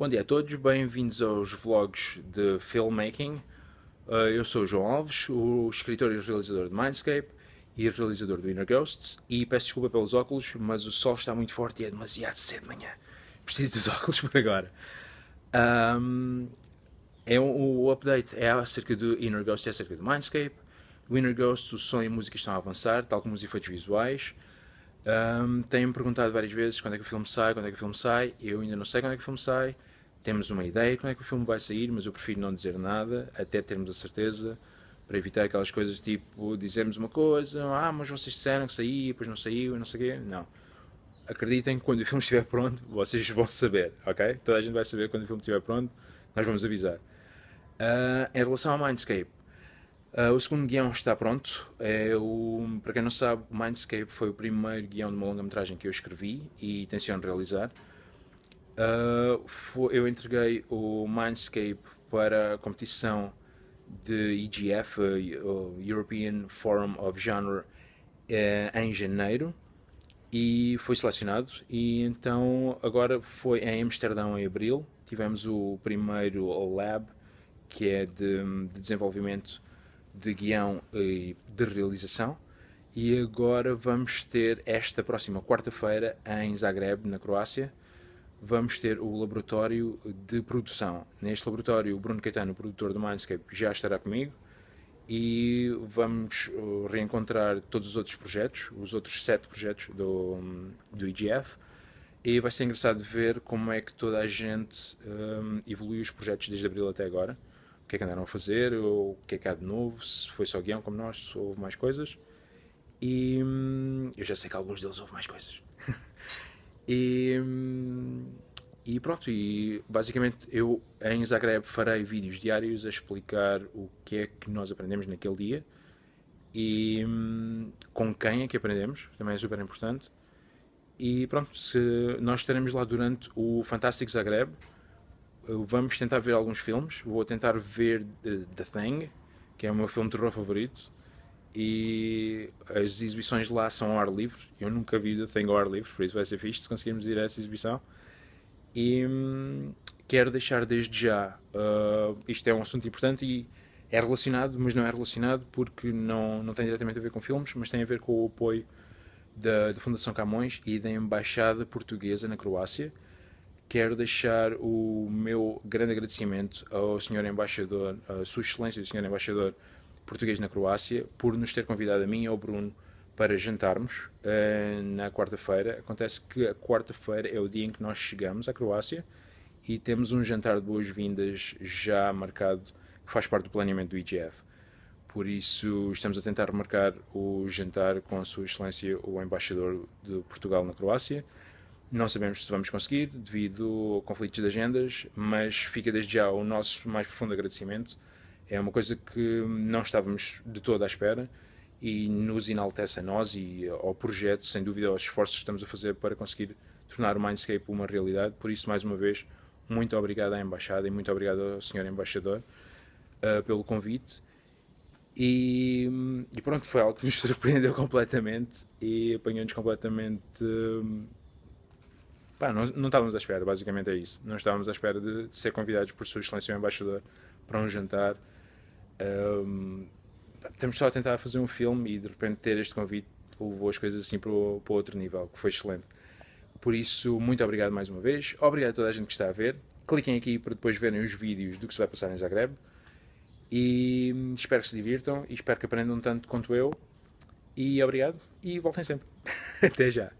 Bom dia a todos, bem-vindos aos vlogs de filmmaking. Eh, eu sou o João Alves, o escritor e realizador de Mindscape e realizador do Inner Ghosts. E peço desculpa pelos óculos, mas o sol está muito forte e é demasiado cedo de manhã. Preciso dos óculos por agora. Um, é um, o update é acerca do Inner Ghosts e é acerca do Mindscape. O Inner Ghosts, o som e a música estão a avançar, tal como os efeitos visuais. Um, Têm-me perguntado várias vezes quando é que o filme sai, quando é que o filme sai. Eu ainda não sei quando é que o filme sai temos uma ideia de como é que o filme vai sair, mas eu prefiro não dizer nada até termos a certeza para evitar aquelas coisas tipo dizemos uma coisa, ah, mas vocês disseram que saía, depois não saiu, não sei o quê. Não. Acreditem que quando o filme estiver pronto, vocês vão saber, ok? Toda a gente vai saber quando o filme estiver pronto, nós vamos avisar. Uh, em relação ao Mindscape, uh, o segundo guião está pronto. É o, para quem não sabe, o Mindscape foi o primeiro guião de uma longa-metragem que eu escrevi e tenciono realizar. Ah, foi, eu entreguei o Mindscape para a competição de EGF, eh, European Forum of Genre, eh, em janeiro e foi selecionado. E então agora foi em Amsterdão em abril. Tivemos o primeiro lab que é de, de desenvolvimento de guião e de realização. E agora vamos ter esta próxima quarta-feira em Zagreb, na Croácia, vamos ter o laboratório de produção. Neste laboratório, o Bruno Caetano, produtor do Mindscape, já estará comigo e vamos uh, reencontrar todos os outros projetos, os outros sete projetos do, do IGF. E vai ser engraçado ver como é que toda a gente um, evoluiu os projetos desde abril até agora. O que é que andaram a fazer, o que é que há de novo, se foi só guião como nós, se houve mais coisas. E hum, eu já sei que alguns deles houve mais coisas. e. Hum, e pronto, e basicamente eu em Zagreb farei vídeos diários a explicar o que é que nós aprendemos naquele dia e hum, com quem é que aprendemos, também é super importante. E pronto, se nós estaremos lá durante o Fantastic Zagreb, eh, vamos tentar ver alguns filmes. Vou tentar ver eh, The Thing, que é o meu filme de terror favorito. E as exibições lá são ao ar livre. Eu nunca vi The Thing ao ar livre, por isso vai ser fixe se conseguirmos ir a essa exibição. E hum, quero deixar desde já, uh, isto é um assunto importante e é relacionado, mas não é relacionado porque não, não tem diretamente a ver com filmes, mas tem a ver com o apoio da, da Fundação Camões e da Embaixada Portuguesa na Croácia. Quero deixar o meu grande agradecimento ao Sr. Embaixador, a Sua Excelência, o Sr. Embaixador português na Croácia, por nos ter convidado a mim e ao Bruno para jantarmos uh, na quarta-feira. Acontece que a quarta-feira é o dia em que nós chegamos à Croácia e temos um jantar de boas-vindas já marcado, que faz parte do planeamento do IGF. Por isso, estamos a tentar marcar o jantar com a Sua Excelência, o Embaixador de Portugal na Croácia. Não sabemos se vamos conseguir, devido a conflitos de agendas, mas fica desde já o nosso mais profundo agradecimento. É uma coisa que não estávamos de toda à espera e nos enaltece a nós e ao projeto, sem dúvida, aos esforços que estamos a fazer para conseguir tornar o Mindscape uma realidade. Por isso, mais uma vez, muito obrigado à Embaixada e muito obrigado ao Sr. Embaixador uh, pelo convite. E, e, pronto, foi algo que nos surpreendeu completamente e apanhou-nos completamente. pá, não, não, estávamos à espera, basicamente é isso. Não estávamos à espera de, de ser convidados por Sua Excelência o Embaixador para um jantar. Um, estamos só a tentar fazer um filme e de repente ter este convite levou as coisas assim para, o, para outro nível, que foi excelente. Por isso, muito obrigado mais uma vez. Obrigado a toda a gente que está a ver. Cliquem aqui para depois verem os vídeos do que se vai passar em Zagreb. E hum, espero que se divirtam e espero que aprendam tanto quanto eu. E obrigado e voltem sempre. Até já.